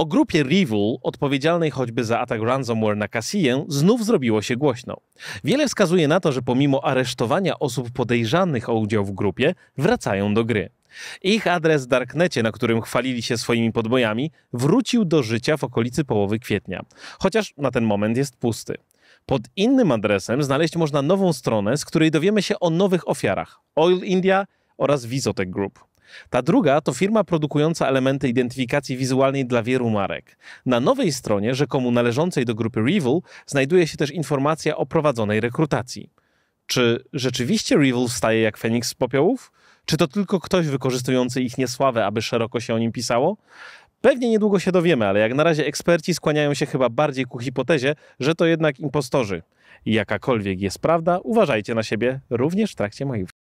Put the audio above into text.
O grupie Revil, odpowiedzialnej choćby za atak ransomware na Cassillę, znów zrobiło się głośno. Wiele wskazuje na to, że pomimo aresztowania osób podejrzanych o udział w grupie, wracają do gry. Ich adres w Darknecie, na którym chwalili się swoimi podbojami, wrócił do życia w okolicy połowy kwietnia, chociaż na ten moment jest pusty. Pod innym adresem znaleźć można nową stronę, z której dowiemy się o nowych ofiarach Oil India oraz Visotech Group. Ta druga to firma produkująca elementy identyfikacji wizualnej dla wielu marek. Na nowej stronie, rzekomo należącej do grupy Revil, znajduje się też informacja o prowadzonej rekrutacji. Czy rzeczywiście Revil wstaje jak Feniks z popiołów? Czy to tylko ktoś wykorzystujący ich niesławę, aby szeroko się o nim pisało? Pewnie niedługo się dowiemy, ale jak na razie eksperci skłaniają się chyba bardziej ku hipotezie, że to jednak impostorzy. Jakakolwiek jest prawda, uważajcie na siebie również w trakcie moich